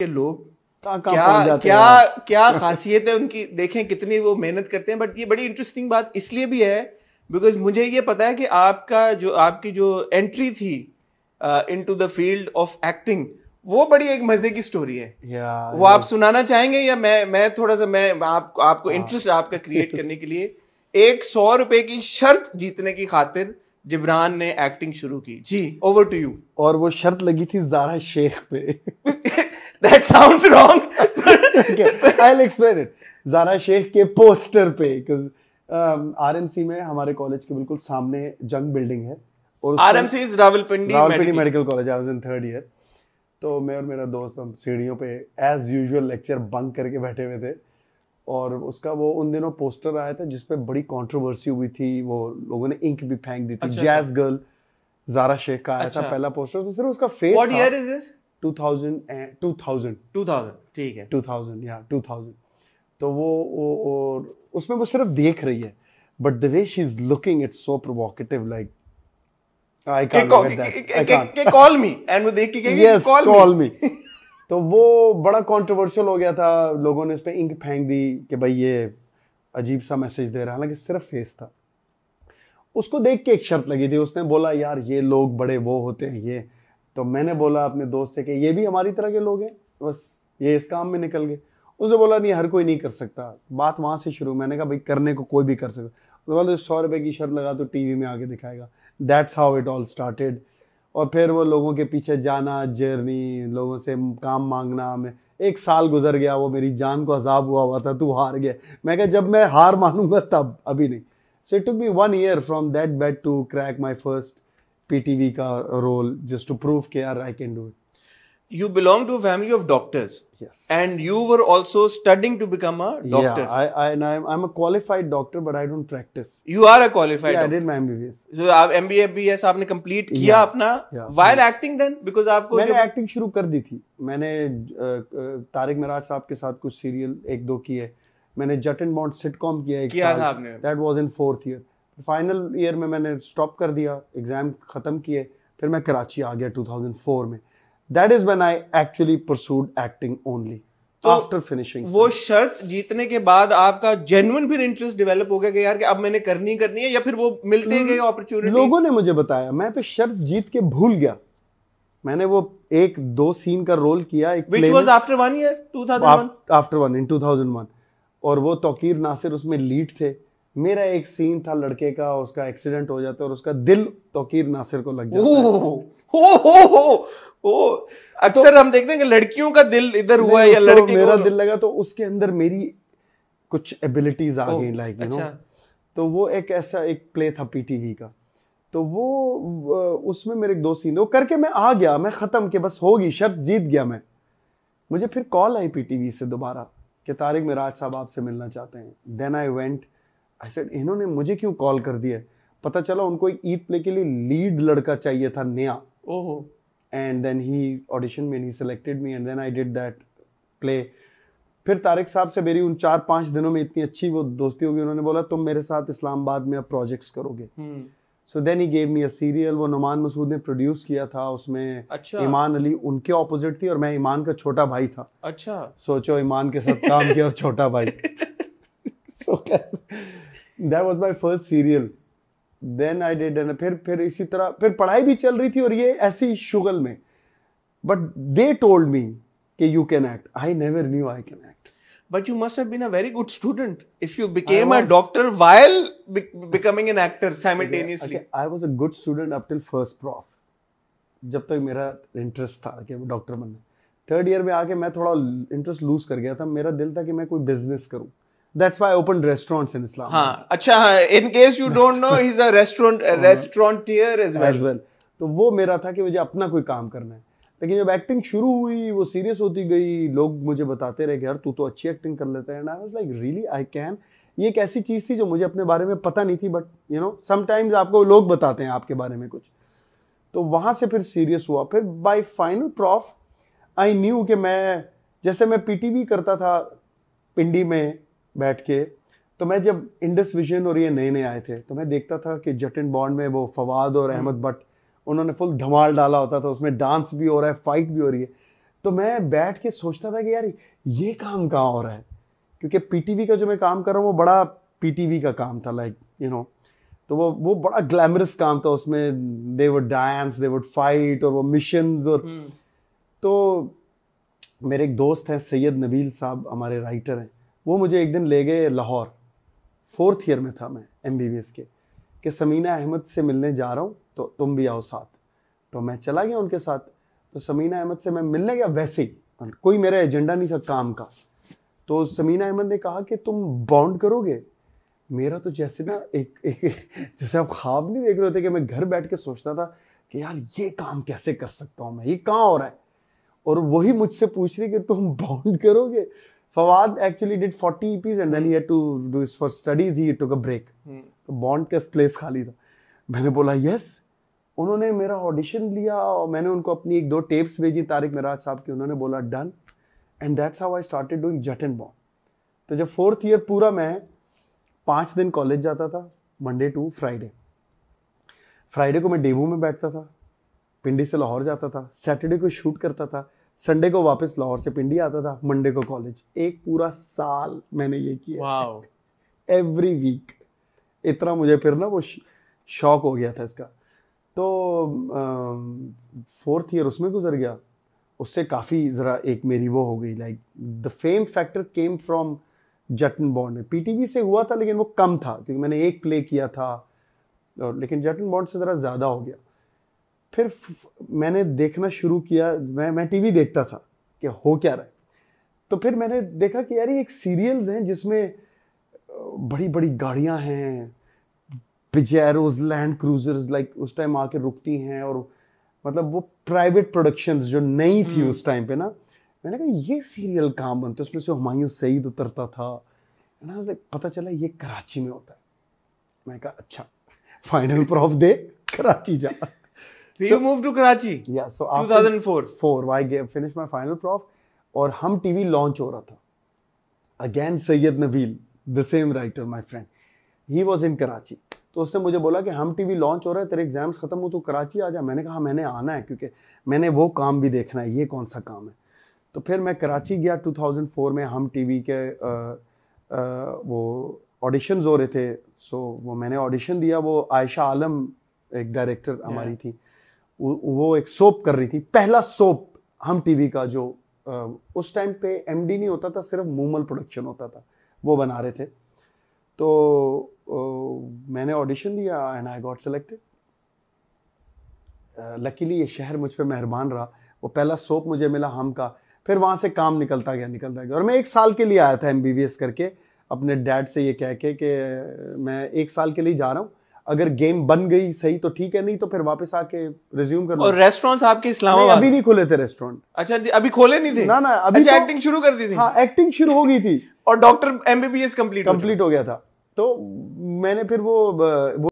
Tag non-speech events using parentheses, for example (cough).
के लोग का, का क्या क्या क्या खासियत है उनकी देखें कितनी वो मेहनत करते हैं बट ये बड़ी इंटरेस्टिंग बात इसलिए भी है बिकॉज मुझे ये पता है कि आपका जो आपकी जो एंट्री थी into the field of acting वो बड़ी एक मजे की स्टोरी है yeah, वो yeah. आप सुनाना चाहेंगे या मैं मैं थोड़ा सा मैं आप, आपको इंटरेस्ट yeah. हाँ। आपका क्रिएट करने के लिए एक सौ रुपए की शर्त जीतने की खातिर जिब्रान ने एक्टिंग शुरू की जी ओवर टू यू और वो शर्त लगी थी जारा शेख पे (laughs) That sounds wrong. okay, I'll explain it. Zara Sheikh के पोस्टर पे आर एम सी में हमारे कॉलेज के बिल्कुल सामने जंग बिल्डिंग है और R RMC is Rawalpindi Rawalpindi medical college I was in third year तो मैं और मेरा दोस्त हम सीढ़ियों पे एज यूजुअल लेक्चर बंक करके बैठे हुए थे और उसका वो उन दिनों पोस्टर आया था जिसपे बड़ी कंट्रोवर्सी हुई थी वो लोगों ने इंक भी फेंक दी थी अच्छा, जैज गर्ल जारा शेख का आया अच्छा, था पहला पोस्टर तो सिर्फ उसका face what year is this तो वो और उसमें वो सिर्फ देख रही है but the way she is looking it so provocative like I can call me and वो देख के यस कॉल मी तो वो बड़ा कंट्रोवर्शियल हो गया था लोगों ने उस पर इंक फेंक दी कि भाई ये अजीब सा मैसेज दे रहा है हालांकि सिर्फ फेस था उसको देख के एक शर्त लगी थी उसने बोला यार ये लोग बड़े वो होते हैं ये तो मैंने बोला अपने दोस्त से कि ये भी हमारी तरह के लोग हैं बस ये इस काम में निकल गए उसने बोला नहीं हर कोई नहीं कर सकता बात वहाँ से शुरू मैंने कहा भाई करने को कोई भी कर सकता उसने बोला तो सौ रुपये की शर्ट लगा तो टीवी में आके दिखाएगा that's how it all started और फिर वो लोगों के पीछे जाना जर्नी लोगों से काम मांगना मैं एक साल गुजर गया वो मेरी जान को अजाब हुआ हुआ था तू हार गया मैं कहा जब मैं हार मानूंगा तब अभी नहीं so it took me one year from that bet to crack my first PTV का रोल जस्ट टू प्रूव के यार I can do it you belong to a family of doctors yes and you were also studying to become a doctor yeah, i i and I'm, I'm a qualified doctor but i don't practice you are a qualified yeah, doctor. i did my mbbs so aap mba bs aapne complete kiya yeah, apna yeah, while yeah. acting then because aapko मैंने acting शुरू कर दी थी मैंने तारिक मिराज साहब के साथ कुछ serial एक दो किए मैंने जट एंड बॉन्ड सिटकॉम किया एक किया था आपने that was in fourth year final year में मैंने स्टॉप कर दिया एग्ज़ाम ख़त्म किए फिर मैं कराची आ गया 2004 में that is when I actually pursued acting only तो आफ्टर फिनिशिंग वो शर्त जीतने के बाद आपका जेनुअन फिर इंटरेस्ट डेवलप हो गया कि यार कि अब मैंने करनी करनी है या फिर वो मिलते गए अपॉर्चुनिटी लोगों ने मुझे बताया मैं तो शर्त जीत के भूल गया मैंने वो एक दो सीन का रोल किया एक Which was after one year, 2001 After one, in 2001 और वो तौकीर नासिर उसमें लीड थे मेरा एक सीन था लड़के का उसका एक्सीडेंट हो जाता है और उसका दिल तोकीर नासिर को लग जाता है हो हो हो हो अक्सर तो, हम देखते हैं कि लड़कियों का दिल इधर हुआ है या लड़के मेरा दिल लगा तो उसके अंदर मेरी कुछ एबिलिटीज आ गई लाइक यू नो तो वो एक ऐसा एक प्ले था पीटीवी का तो वो उसमें मेरे दो सीन वो करके मैं आ गया मैं ख़त्म के बस होगी शब्द जीत गया मैं मुझे फिर कॉल आई पीटीवी से दोबारा कि तारिक मिराज साहब आपसे मिलना चाहते हैं then I went I said इन्होंने मुझे क्यों कॉल कर दिया पता चला उनको एक ईद प्ले के लिए लीड लड़का चाहिए था नया ओहो एंड देन ही ऑडिशन में he selected me and then I did that play फिर तारिक साहब से मेरी उन चार पांच दिनों में इतनी अच्छी वो दोस्ती होगी उन्होंने बोला तुम मेरे साथ इस्लामाबाद में अब प्रोजेक्ट्स करोगे so then he gave me a serial वो नुमान मसूद ने प्रोड्यूस किया था उसमें अच्छा। ईमान अली उनके ऑपोजिट थी और मैं ईमान का छोटा भाई था अच्छा सोचो ईमान के साथ काम किया और छोटा भाई so (laughs) so, that was my first serial then I did and फिर फिर इसी तरह फिर पढ़ाई भी चल रही थी और ये ऐसी शुगल में बट दे टोल्ड मी कि you can act I never knew I can act but you must have been a very good student if you became a doctor doctor becoming an actor an I was a good student up till first prof जब तक मेरा interest था कि doctor बनना third year में आके मैं थोड़ा इंटरेस्ट लूज कर गया था मेरा दिल था कि मैं कोई बिजनेस करूं That's why I opened restaurants in Islam. Haan, achha, हाँ अच्छा, in case you don't know he's a restaurant a (laughs) हाँ। restauranteur as well. As well. तो वो मेरा था कि मुझे अपना कोई काम करना है लेकिन जब एक्टिंग शुरू हुई वो सीरियस होती गई लोग मुझे बताते रहे कि यार तू तो अच्छी एक्टिंग कर लेता है and I was like really I can ये एक ऐसी चीज़ थी जो मुझे अपने बारे में पता नहीं थी बट यू नो समटाइम्स आपको लोग बताते हैं आपके बारे में कुछ तो वहां से फिर सीरियस हुआ फिर by final prof I knew कि मैं जैसे मैं पीटीवी करता था पिंडी में बैठ के तो मैं जब इंडस विजन और ये नए नए आए थे तो मैं देखता था कि जटिन बॉन्ड में वो फवाद और अहमद हम्म। भट्ट उन्होंने फुल धमाल डाला होता था उसमें डांस भी हो रहा है फाइट भी हो रही है तो मैं बैठ के सोचता था कि यार ये काम कहाँ हो रहा है क्योंकि पीटीवी का जो मैं काम कर रहा हूँ वो बड़ा पीटीवी का काम था लाइक यू नो तो वो वो बड़ा ग्लैमरस काम था उसमें they would dance they would fight और वो मिशन और हम्म। तो मेरे एक दोस्त हैं सैयद नबील साहब हमारे राइटर हैं वो मुझे एक दिन ले गए लाहौर फोर्थ ईयर में था मैं एम के कि समीना अहमद से मिलने जा रहा हूँ तो तुम भी आओ साथ तो मैं चला गया उनके साथ तो समीना अहमद से मैं मिलने गया वैसे ही कोई मेरा एजेंडा नहीं था काम का तो समीना अहमद ने कहा कि तुम बॉन्ड करोगे मेरा तो जैसे ना एक, एक जैसे आप ख्वाब नहीं देख रहे होते कि मैं घर बैठ के सोचता था कि यार ये काम कैसे कर सकता हूँ मैं ये कहाँ हो रहा है और वही मुझसे पूछ रही कि तुम बॉन्ड करोगे Fawad actually did 40 eps and then he had to do his for studies he took a break. Hmm. तो बॉन्ड का प्लेस खाली था मैंने बोला यस उन्होंने मेरा ऑडिशन लिया और मैंने उनको अपनी एक दो टेप्स भेजी तारिक मिराज साहब की उन्होंने बोला done and that's how I started doing and Bond तो जब फोर्थ ईयर पूरा मैं पाँच दिन कॉलेज जाता था मंडे टू फ्राइडे फ्राइडे को मैं डेबू में बैठता था पिंडी से लाहौर जाता था सैटरडे को शूट करता था संडे को वापस लाहौर से पिंडी आता था मंडे को कॉलेज एक पूरा साल मैंने ये किया एवरी वीक इतना मुझे फिर ना वो शौक हो गया था इसका तो फोर्थ ईयर उसमें गुजर गया उससे काफ़ी ज़रा एक मेरी वो हो गई like the fame factor came from जटन बॉन्ड पीटीवी से हुआ था लेकिन वो कम था क्योंकि मैंने एक प्ले किया था और लेकिन जटन बॉन्ड से ज़रा ज़्यादा हो गया फिर मैंने देखना शुरू किया मैं मैं टीवी देखता था कि हो क्या रहा है तो फिर मैंने देखा कि यार ये एक सीरियल्स हैं जिसमें बड़ी बड़ी गाड़ियां हैं पिजैरोज लैंड क्रूजर्स लाइक उस टाइम आके रुकती हैं और मतलब वो प्राइवेट प्रोडक्शन जो नई थी हम्म। उस टाइम पे ना मैंने कहा ये सीरियल कहाँ बनते उसमें से हमायूं सईद उतरता था ना पता चला ये कराची में होता है मैंने कहा अच्छा फाइनल प्रॉफ दे कराची जा So, you moved to Karachi. Yeah. So after 2004. Four. I gave, finished my final prof, और हम टीवी लॉन्च हो रहा था. Again Syed Nabil, the same writer, my friend. He was in Karachi. तो उसने मुझे बोला कि हम टीवी लॉन्च हो रहा है तेरे एग्जाम्स खत्म हो तो कराची आ जा मैंने कहा मैंने आना है क्योंकि मैंने वो काम भी देखना है ये कौन सा काम है तो फिर मैं कराची गया 2004 में हम टीवी के आ, आ, वो ऑडिशन हो रहे थे सो वो मैंने ऑडिशन दिया वो आयशा आलम एक डायरेक्टर हमारी थी वो एक सोप कर रही थी पहला सोप हम टीवी का जो उस टाइम पे एमडी नहीं होता था सिर्फ मूमल प्रोडक्शन होता था वो बना रहे थे तो मैंने ऑडिशन दिया and I got selected luckily ये शहर मुझ पर मेहरबान रहा वो पहला सोप मुझे मिला हम का फिर वहाँ से काम निकलता गया निकलता गया और मैं एक साल के लिए आया था एम करके अपने डैड से ये कह के कि मैं एक साल के लिए जा रहा हूँ अगर गेम बन गई सही तो ठीक है नहीं तो फिर वापस आके रिज्यूम करना और रेस्टोरेंट आपके इस्लाम अभी नहीं खोले थे रेस्टोरेंट अच्छा अभी खोले नहीं थे ना ना अभी अच्छा, तो, एक्टिंग शुरू कर दी थी हाँ एक्टिंग शुरू हो गई थी और डॉक्टर एमबीबीएस कंप्लीट कंप्लीट हो गया था तो मैंने फिर वो वो